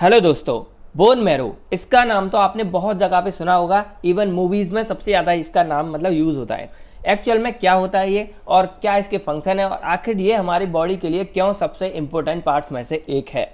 hello दोस्तों bone marrow इसका नाम तो आपने बहुत जगह पे सुना होगा इवन मूवीज़ में सबसे ज़्यादा इसका नाम मतलब यूज़ होता है एक्चुअल में क्या होता है ये और क्या इसके फंक्शन है और आखिर ये हमारी बॉडी के लिए क्यों सबसे इम्पोर्टेंट पार्ट्स में से एक है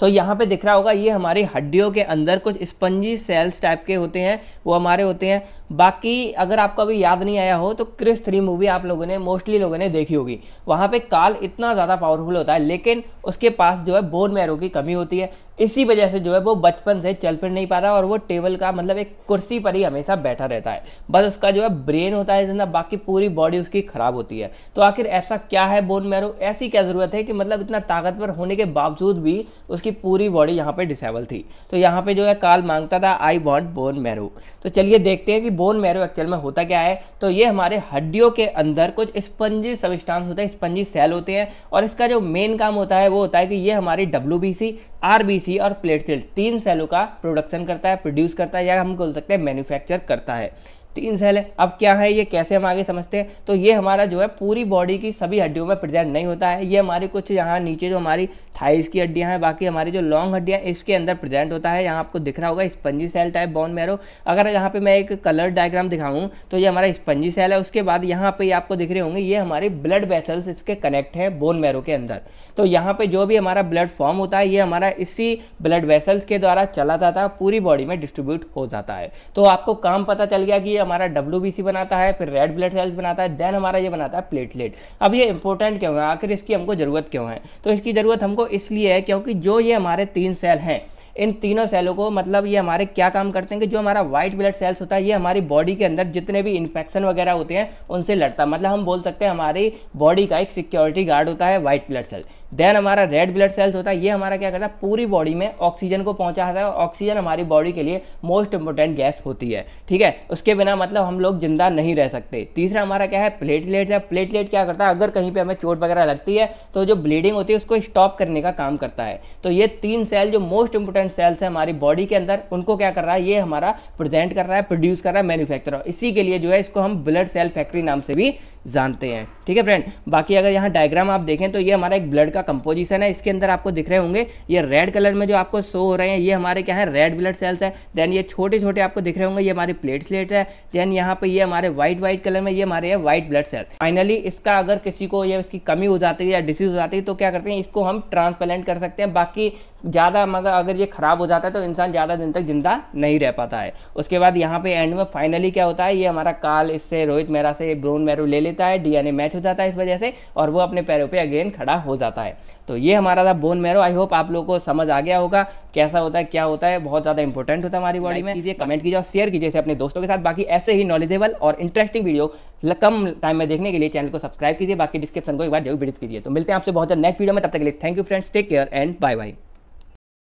तो यहाँ पे दिख रहा होगा ये हमारी हड्डियों के अंदर कुछ स्पंजी सेल्स टाइप के होते हैं वो हमारे होते हैं बाकी अगर आपको अभी याद नहीं आया हो तो क्रिस थ्री मूवी आप लोगों ने मोस्टली लोगों ने देखी होगी वहाँ पे काल इतना ज़्यादा पावरफुल होता है लेकिन उसके पास जो है बोन मैरो की कमी होती है इसी वजह से जो है वो बचपन से चल फिर नहीं पाता और वो टेबल का मतलब एक कुर्सी पर ही हमेशा बैठा रहता है बस उसका जो है ब्रेन होता है जितना बाकी पूरी बॉडी उसकी ख़राब होती है तो आखिर ऐसा क्या है बोन मैरो ऐसी क्या ज़रूरत है कि मतलब इतना ताकतवर होने के बावजूद भी उसकी पूरी बॉडी यहाँ पे डिसेबल थी तो यहाँ पे जो है काल मांगता था आई वॉन्ट बोन मैरो तो चलिए देखते हैं कि बोन मैरो एक्चुअल में होता क्या है तो ये हमारे हड्डियों के अंदर कुछ स्पंजी सबिस्टांस होते हैं स्पंजी सेल होते हैं और इसका जो मेन काम होता है वो होता है कि ये हमारी डब्ल्यू आरबीसी और प्लेटलेट तीन सेलों का प्रोडक्शन करता है प्रोड्यूस करता है या हम बोल सकते हैं मैन्युफैक्चर करता है तीन सेल है अब क्या है ये कैसे हम आगे समझते हैं तो ये हमारा जो है पूरी बॉडी की सभी हड्डियों में प्रेजेंट नहीं होता है ये हमारी कुछ यहाँ नीचे जो हमारी थाइस की हड्डियाँ हैं बाकी हमारी जो लॉन्ग हड्डियाँ इसके अंदर प्रेजेंट होता है यहाँ आपको दिख रहा होगा spongy cell type bone marrow अगर यहाँ पे मैं एक कलर डायग्राम दिखाऊँ तो ये हमारा स्पंजी सेल है उसके बाद यहाँ पे आपको दिख रहे होंगे ये हमारे ब्लड वेसल्स इसके कनेक्ट हैं बोन मैरो के अंदर तो यहाँ पे जो भी हमारा ब्लड फॉर्म होता है ये हमारा इसी ब्लड वेसल्स के द्वारा चला जाता है पूरी बॉडी में डिस्ट्रीब्यूट हो जाता है तो आपको काम पता चल गया कि ये हमारा डब्ल्यू बनाता है फिर रेड ब्लड सेल्स बनाता है देन हमारा ये बनाता है प्लेटलेट अब ये इंपॉर्टेंट क्यों है आखिर इसकी हमको ज़रूरत क्यों है तो इसकी ज़रूरत हमको इसलिए है क्योंकि जो ये हमारे तीन सेल हैं इन तीनों सेलों को मतलब ये हमारे क्या काम करते हैं कि जो हमारा व्हाइट ब्लड सेल्स होता है ये हमारी बॉडी के अंदर जितने भी इन्फेक्शन वगैरह होते हैं उनसे लड़ता है मतलब हम बोल सकते हैं हमारी बॉडी का एक सिक्योरिटी गार्ड होता है व्हाइट ब्लड सेल देन हमारा रेड ब्लड सेल्स होता है ये हमारा क्या करता है पूरी बॉडी में ऑक्सीजन को पहुंचाता है और ऑक्सीजन हमारी बॉडी के लिए मोस्ट इंपॉर्टेंट गैस होती है ठीक है उसके बिना मतलब हम लोग जिंदा नहीं रह सकते तीसरा हमारा क्या है प्लेटलेट है प्लेटलेट क्या करता है अगर कहीं पर हमें चोट वगैरह लगती है तो जो ब्लीडिंग होती है उसको स्टॉप करने का काम करता है तो ये तीन सेल जो मोस्ट इंपोर्टेंट सेल्स है हमारी बॉडी के अंदर उनको क्या कर रहा है ये हमारा प्रेजेंट कर रहा है प्रोड्यूस कर रहा है मैन्युफैक्चर इसी के लिए जो है इसको हम ब्लड सेल फैक्ट्री नाम से भी जानते हैं ठीक है फ्रेंड बाकी अगर यहाँ डायग्राम आप देखें तो ये हमारा एक ब्लड का कंपोजिशन है इसके अंदर आपको दिख रहे होंगे ये रेड कलर में जो आपको शो हो रहे हैं ये हमारे क्या है रेड ब्लड सेल्स है देन ये छोटे छोटे आपको दिख रहे होंगे ये हमारे प्लेटलेट है देन यहाँ पर ये हमारे व्हाइट व्हाइट कलर में ये हमारे है व्हाइट ब्लड सेल फाइनली इसका अगर किसी को या इसकी कमी हो जाती है या डिसीज हो जाती है तो क्या करते हैं इसको हम ट्रांस ट्रांसप्लांट कर सकते हैं बाकी ज़्यादा मगर अगर ये ख़राब हो जाता है तो इंसान ज़्यादा दिन तक जिंदा नहीं रह पाता है उसके बाद यहाँ पे एंड में फाइनली क्या होता है ये हमारा काल इससे रोहित मेरा से ब्रोन मैरो ले लेता है डी मैच हो जाता है इस वजह से और वो अपने पैरों पर अगेन खड़ा हो जाता है तो ये हमारा था बोन मैरो आई होप आप लोगों को समझ आ गया होगा कैसा होता है क्या होता है बहुत ज़्यादा इंपॉर्टेंट होता है हमारी बॉडी में कीजिए कमेंट कीजिए और शेयर कीजिए अपने दोस्तों के साथ बाकी ऐसे ही नॉलेजेबल और इंटरेस्टिंग वीडियो मतलब कम टाइम में देखने के लिए चैनल को सब्सक्राइब कीजिए बाकी डिस्क्रिप्शन को एक बार जरूर विजिट कीजिए तो मिलते हैं आपसे बहुत जल्द नेक्स्ट वीडियो में तब तक के लिए thank you friends take care and bye bye